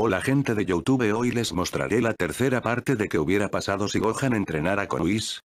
Hola gente de Youtube hoy les mostraré la tercera parte de que hubiera pasado si Gohan entrenara con Luis.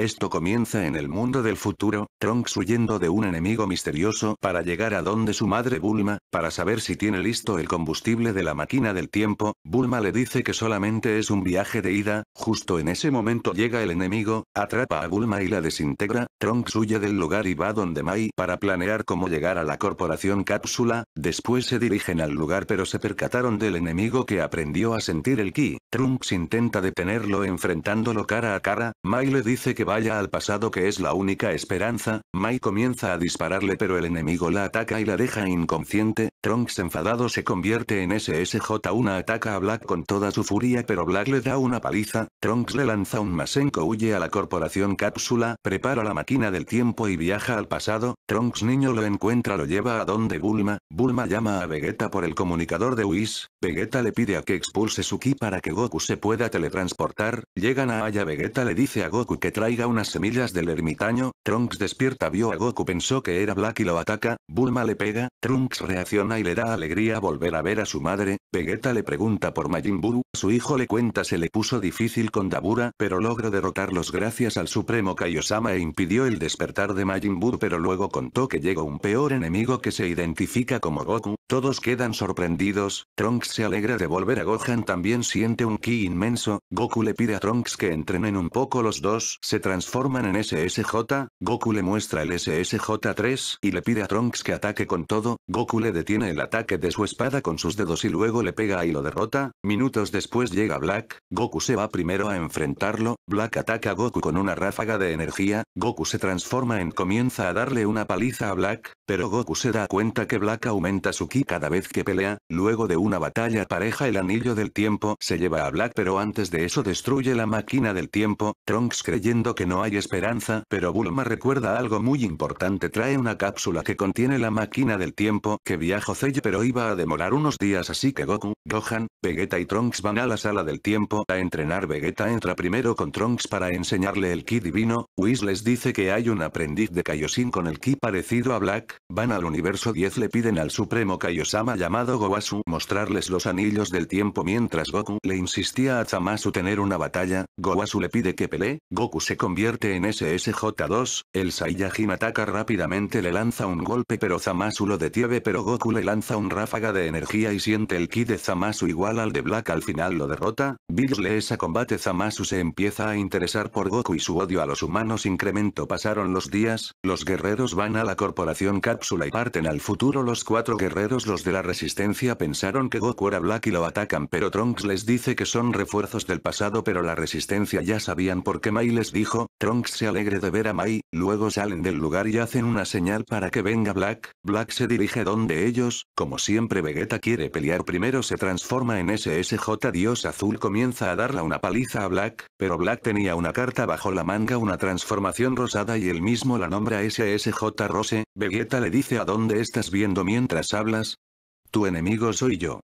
Esto comienza en el mundo del futuro, Trunks huyendo de un enemigo misterioso para llegar a donde su madre Bulma, para saber si tiene listo el combustible de la máquina del tiempo, Bulma le dice que solamente es un viaje de ida, justo en ese momento llega el enemigo, atrapa a Bulma y la desintegra, Trunks huye del lugar y va donde Mai para planear cómo llegar a la corporación cápsula, después se dirigen al lugar pero se percataron del enemigo que aprendió a sentir el ki, Trunks intenta detenerlo enfrentándolo cara a cara, Mai le dice que vaya al pasado que es la única esperanza, Mai comienza a dispararle pero el enemigo la ataca y la deja inconsciente, Trunks enfadado se convierte en ssj una ataca a Black con toda su furia pero Black le da una paliza, Trunks le lanza un Masenko huye a la corporación cápsula, prepara la máquina del tiempo y viaja al pasado, Trunks niño lo encuentra lo lleva a donde Bulma, Bulma llama a Vegeta por el comunicador de Whis, Vegeta le pide a que expulse su ki para que Goku se pueda teletransportar, llegan a Aya Vegeta le dice a Goku que traiga unas semillas del ermitaño, Trunks despierta vio a Goku pensó que era Black y lo ataca, Bulma le pega, Trunks reacciona y le da alegría volver a ver a su madre, Vegeta le pregunta por Majin Buu, su hijo le cuenta se le puso difícil con Dabura pero logró derrotarlos gracias al supremo Kaiosama e impidió el despertar de Majin Buu pero luego contó que llegó un peor enemigo que se identifica como Goku, todos quedan sorprendidos, Trunks se alegra de volver a Gohan también siente un ki inmenso, Goku le pide a Trunks que entrenen un poco los dos se transforman en SSJ, Goku le muestra el SSJ3 y le pide a Trunks que ataque con todo, Goku le detiene el ataque de su espada con sus dedos y luego le pega y lo derrota, minutos después llega Black, Goku se va primero a enfrentarlo, Black ataca a Goku con una ráfaga de energía, Goku se transforma en comienza a darle una paliza a Black, pero Goku se da cuenta que Black aumenta su ki cada vez que pelea, luego de una batalla pareja el anillo del tiempo se lleva a Black pero antes de eso destruye la máquina del tiempo, Trunks creyendo que no hay esperanza pero Bulma recuerda algo muy importante trae una cápsula que contiene la máquina del tiempo que viajó Cell pero iba a demorar unos días así que Goku, Gohan, Vegeta y Trunks van a la sala del tiempo a entrenar Vegeta entra primero con Trunks para enseñarle el ki divino, Whis les dice que hay un aprendiz de Kaioshin con el ki parecido a Black, van al universo 10 le piden al supremo Kaioshin Yosama llamado Gowasu mostrarles los anillos del tiempo mientras Goku le insistía a Zamasu tener una batalla, Gowasu le pide que pelee, Goku se convierte en SSJ2, el Saiyajin ataca rápidamente le lanza un golpe pero Zamasu lo detiene pero Goku le lanza un ráfaga de energía y siente el ki de Zamasu igual al de Black al final lo derrota, Bills le esa combate Zamasu se empieza a interesar por Goku y su odio a los humanos Incremento pasaron los días, los guerreros van a la corporación cápsula y parten al futuro los cuatro guerreros los de la resistencia pensaron que Goku era Black y lo atacan pero Trunks les dice que son refuerzos del pasado pero la resistencia ya sabían por qué Mai les dijo, Trunks se alegre de ver a Mai, luego salen del lugar y hacen una señal para que venga Black, Black se dirige donde ellos, como siempre Vegeta quiere pelear primero se transforma en SSJ Dios Azul comienza a darle una paliza a Black, pero Black tenía una carta bajo la manga una transformación rosada y él mismo la nombra SSJ Rose, Vegeta le dice a dónde estás viendo mientras hablas, tu enemigo soy yo.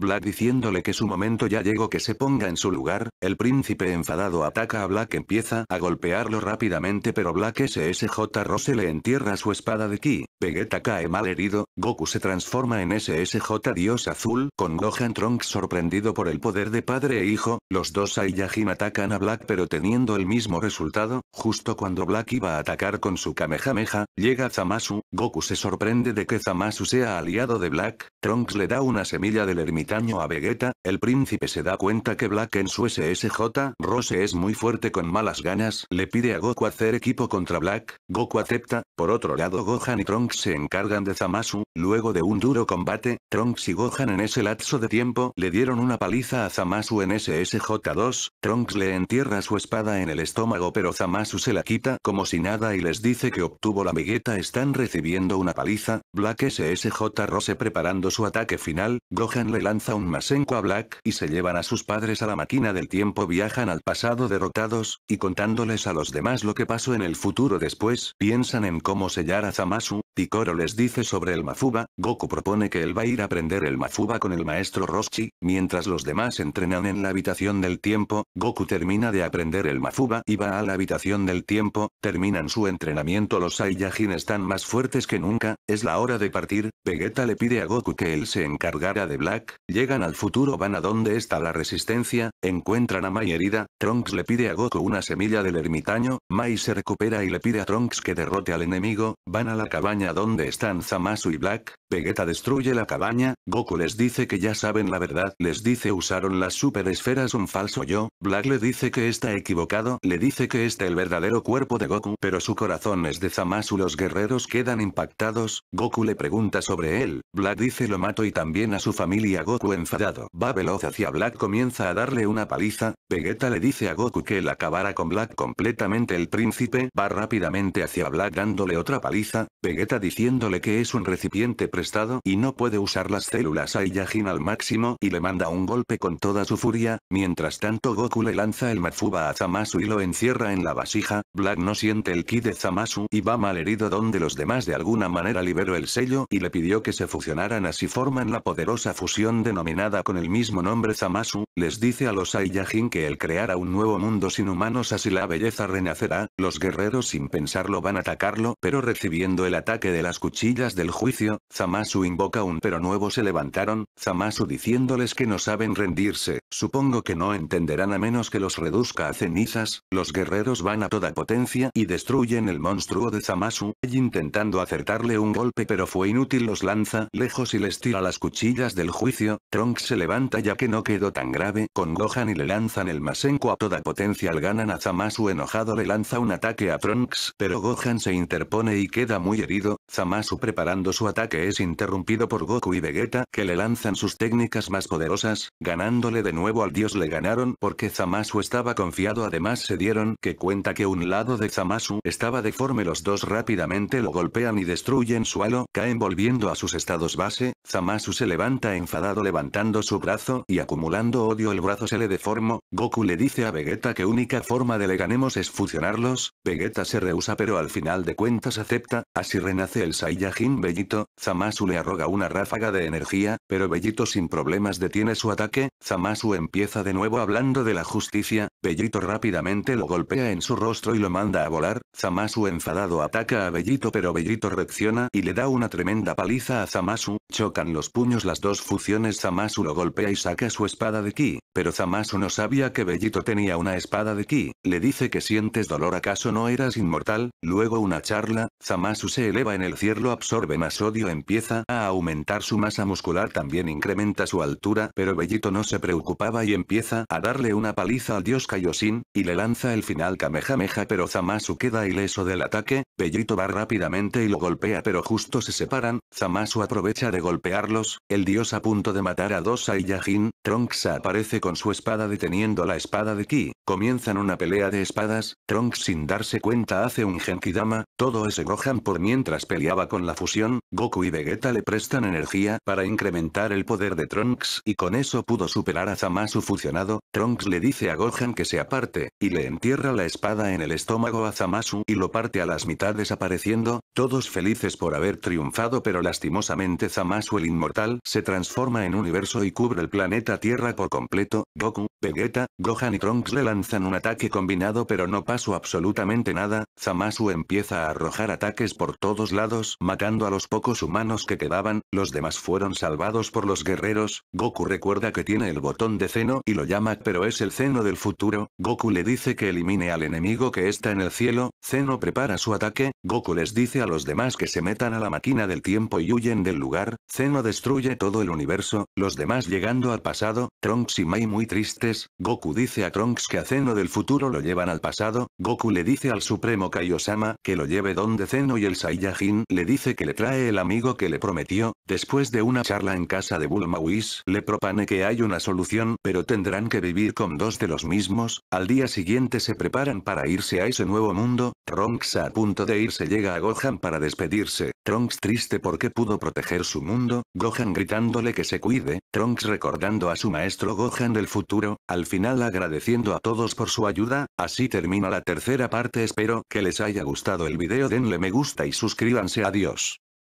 Black diciéndole que su momento ya llegó que se ponga en su lugar, el príncipe enfadado ataca a Black empieza a golpearlo rápidamente pero Black SSJ Rose le entierra su espada de ki, Vegeta cae mal herido, Goku se transforma en SSJ Dios Azul con Gohan Trunks sorprendido por el poder de padre e hijo, los dos Saiyajin atacan a Black pero teniendo el mismo resultado, justo cuando Black iba a atacar con su Kamehameha, llega Zamasu, Goku se sorprende de que Zamasu sea aliado de Black, Trunks le da una semilla del ermitaño daño a Vegeta, el príncipe se da cuenta que Black en su SSJ Rose es muy fuerte con malas ganas, le pide a Goku hacer equipo contra Black, Goku acepta, por otro lado Gohan y Trunks se encargan de Zamasu, luego de un duro combate, Trunks y Gohan en ese lapso de tiempo le dieron una paliza a Zamasu en SSJ2, Trunks le entierra su espada en el estómago pero Zamasu se la quita como si nada y les dice que obtuvo la Vegeta están recibiendo una paliza, Black SSJ Rose preparando su ataque final, Gohan le lanza un masenko a Black y se llevan a sus padres a la máquina del tiempo viajan al pasado derrotados, y contándoles a los demás lo que pasó en el futuro después, piensan en cómo sellar a Zamasu, Picoro les dice sobre el Mafuba, Goku propone que él va a ir a aprender el Mafuba con el maestro Roshi, mientras los demás entrenan en la habitación del tiempo, Goku termina de aprender el Mafuba y va a la habitación del tiempo, terminan su entrenamiento los Saiyajin están más fuertes que nunca, es la hora de partir, Vegeta le pide a Goku que él se encargara de Black, llegan al futuro van a donde está la resistencia, encuentran a Mai herida, Trunks le pide a Goku una semilla del ermitaño, Mai se recupera y le pide a Trunks que derrote al enemigo, van a la cabaña dónde están Zamasu y Black, Vegeta destruye la cabaña, Goku les dice que ya saben la verdad, les dice usaron las super esferas un falso yo, Black le dice que está equivocado, le dice que este el verdadero cuerpo de Goku, pero su corazón es de Zamasu los guerreros quedan impactados, Goku le pregunta sobre él, Black dice lo mato y también a su familia Goku enfadado, va veloz hacia Black comienza a darle una paliza, Vegeta le dice a Goku que él acabará con Black completamente el príncipe va rápidamente hacia Black dándole otra paliza, Vegeta diciéndole que es un recipiente prestado y no puede usar las células Saiyajin al máximo y le manda un golpe con toda su furia, mientras tanto Goku le lanza el Mafuba a Zamasu y lo encierra en la vasija, Black no siente el ki de Zamasu y va malherido donde los demás de alguna manera liberó el sello y le pidió que se fusionaran así forman la poderosa fusión denominada con el mismo nombre Zamasu, les dice a los Saiyajin que él creará un nuevo mundo sin humanos así la belleza renacerá, los guerreros sin pensarlo van a atacarlo pero recibiendo el ataque que de las cuchillas del juicio, Zamasu invoca un pero nuevo se levantaron, Zamasu diciéndoles que no saben rendirse, supongo que no entenderán a menos que los reduzca a cenizas, los guerreros van a toda potencia y destruyen el monstruo de Zamasu, intentando acertarle un golpe pero fue inútil los lanza lejos y les tira las cuchillas del juicio, Trunks se levanta ya que no quedó tan grave con Gohan y le lanzan el Masenko a toda potencia al ganan a Zamasu enojado le lanza un ataque a Trunks pero Gohan se interpone y queda muy herido Zamasu preparando su ataque es interrumpido por Goku y Vegeta que le lanzan sus técnicas más poderosas, ganándole de nuevo al dios le ganaron porque Zamasu estaba confiado además se dieron que cuenta que un lado de Zamasu estaba deforme los dos rápidamente lo golpean y destruyen su halo, caen volviendo a sus estados base, Zamasu se levanta enfadado levantando su brazo y acumulando odio el brazo se le deformó, Goku le dice a Vegeta que única forma de le ganemos es fusionarlos, Vegeta se rehúsa pero al final de cuentas acepta, así renuncia nace el Saiyajin Bellito, Zamasu le arroga una ráfaga de energía, pero Bellito sin problemas detiene su ataque, Zamasu empieza de nuevo hablando de la justicia, Bellito rápidamente lo golpea en su rostro y lo manda a volar, Zamasu enfadado ataca a Bellito pero Bellito reacciona y le da una tremenda paliza a Zamasu, chocan los puños las dos fusiones Zamasu lo golpea y saca su espada de ki, pero Zamasu no sabía que Bellito tenía una espada de ki, le dice que sientes dolor acaso no eras inmortal, luego una charla, Zamasu se eleva en el cielo absorbe más odio empieza a aumentar su masa muscular también incrementa su altura pero Bellito no se preocupaba y empieza a darle una paliza al dios Kaioshin, y le lanza el final Kamehameha pero Zamasu queda ileso del ataque, Bellito va rápidamente y lo golpea pero justo se separan, Zamasu aprovecha de golpearlos, el dios a punto de matar a y Yajin, Trunks aparece con su espada deteniendo la espada de Ki, Comienzan una pelea de espadas, Trunks sin darse cuenta hace un Genkidama, todo ese Gohan por mientras peleaba con la fusión, Goku y Vegeta le prestan energía para incrementar el poder de Trunks y con eso pudo superar a Zamasu fusionado, Trunks le dice a Gohan que se aparte, y le entierra la espada en el estómago a Zamasu y lo parte a las mitad desapareciendo, todos felices por haber triunfado pero lastimosamente Zamasu el inmortal se transforma en universo y cubre el planeta Tierra por completo, Goku, Vegeta, Gohan y Trunks le lanzan lanzan un ataque combinado pero no pasó absolutamente nada, Zamasu empieza a arrojar ataques por todos lados matando a los pocos humanos que quedaban, los demás fueron salvados por los guerreros, Goku recuerda que tiene el botón de Zeno y lo llama pero es el Zeno del futuro, Goku le dice que elimine al enemigo que está en el cielo, Zeno prepara su ataque, Goku les dice a los demás que se metan a la máquina del tiempo y huyen del lugar, Zeno destruye todo el universo, los demás llegando al pasado, Trunks y Mai muy tristes, Goku dice a Trunks que hace Zeno del futuro lo llevan al pasado, Goku le dice al supremo Kaiosama que lo lleve donde Zeno y el Saiyajin le dice que le trae el amigo que le prometió, después de una charla en casa de Bulma Whis le propone que hay una solución pero tendrán que vivir con dos de los mismos, al día siguiente se preparan para irse a ese nuevo mundo, Trunks a punto de irse llega a Gohan para despedirse, Trunks triste porque pudo proteger su mundo, Gohan gritándole que se cuide, Trunks recordando a su maestro Gohan del futuro, al final agradeciendo a todos por su ayuda, así termina la tercera parte espero que les haya gustado el video denle me gusta y suscríbanse adiós.